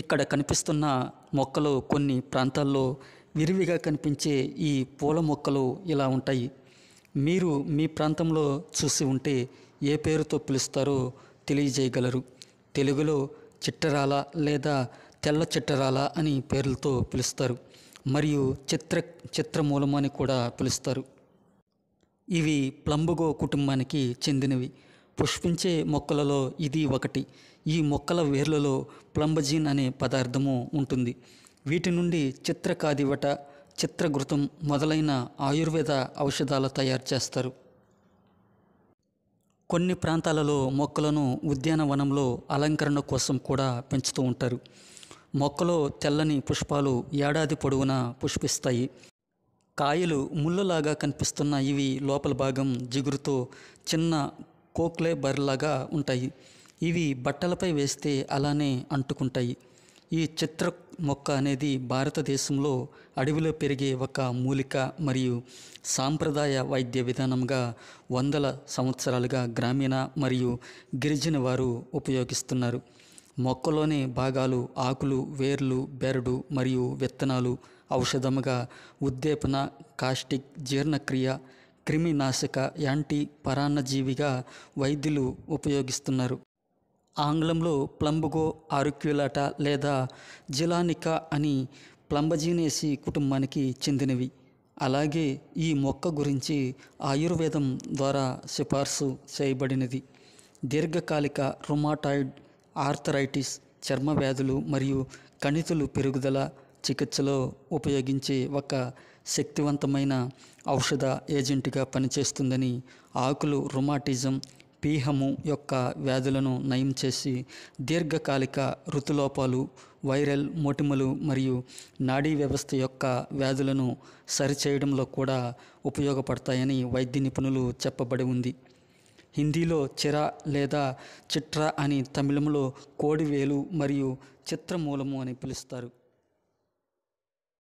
ఇక్కడ కనిపిస్తున్న మొక్కలు కొన్ని ప్రాంతాల్లో విరివిగా కనిపించే ఈ పూల మొక్కలు ఇలా ఉంటాయి మీరు మీ ప్రాంతంలో చూసి ఉంటే ఏ పేరుతో పిలుస్తారో తెలియజేయగలరు తెలుగులో చిట్టరాల లేదా తెల్ల చిట్టరాల అని పేర్లతో పిలుస్తారు మరియు చిత్ర చిత్రమూలం అని కూడా పిలుస్తారు ఇవి ప్లంబుగో కుటుంబానికి చెందినవి పుష్పించే మొక్కలలో ఇది ఒకటి ఈ మొక్కల వేర్లలో ప్లంబజీన్ అనే పదార్థము ఉంటుంది వీటి నుండి చిత్రకాదివట చిత్రఘృతం మొదలైన ఆయుర్వేద ఔషధాలు తయారు చేస్తారు కొన్ని ప్రాంతాలలో మొక్కలను ఉద్యానవనంలో అలంకరణ కోసం కూడా పెంచుతూ ఉంటారు మొక్కలో తెల్లని పుష్పాలు ఏడాది పొడవునా పుష్పిస్తాయి కాయలు ముళ్ళులాగా కనిపిస్తున్న ఇవి లోపల భాగం జిగురుతో చిన్న కోక్లే బర్లాగా ఉంటాయి ఇవి బట్టలపై వేస్తే అలానే అంటుకుంటాయి ఈ చిత్ర మొక్క అనేది భారతదేశంలో అడవిలో పెరిగే ఒక మూలిక మరియు సాంప్రదాయ వైద్య విధానంగా వందల సంవత్సరాలుగా గ్రామీణ మరియు గిరిజన వారు ఉపయోగిస్తున్నారు మొక్కలోని భాగాలు ఆకులు వేర్లు బెరడు మరియు విత్తనాలు ఔషధముగా ఉద్దీపన కాస్టిక్ జీర్ణక్రియ క్రిమినాశక యాంటీ పరాన్నజీవిగా వైద్యులు ఉపయోగిస్తున్నారు ఆంగ్లంలో ప్లంబుగో ఆరుక్యులాట లేదా జిలానికా అని ప్లంబజీనేసి కుటుంబానికి చెందినవి అలాగే ఈ మొక్క గురించి ఆయుర్వేదం ద్వారా సిఫార్సు చేయబడినది దీర్ఘకాలిక రుమాటాయిడ్ ఆర్థరైటిస్ చర్మ వ్యాధులు మరియు కణితులు పెరుగుదల చికిత్సలో ఉపయోగించే ఒక శక్తివంతమైన ఔషధ ఏజెంట్గా పనిచేస్తుందని ఆకులు రుమాటిజం పీహము యొక్క వ్యాధులను నయం చేసి దీర్ఘకాలిక ఋతులోపాలు వైరల్ మోటిమలు మరియు నాడీ వ్యవస్థ యొక్క వ్యాధులను సరిచేయడంలో కూడా ఉపయోగపడతాయని వైద్య నిపుణులు చెప్పబడి ఉంది హిందీలో చిర లేదా చిట్ర అని తమిళంలో కోడివేలు మరియు చిత్రమూలము అని పిలుస్తారు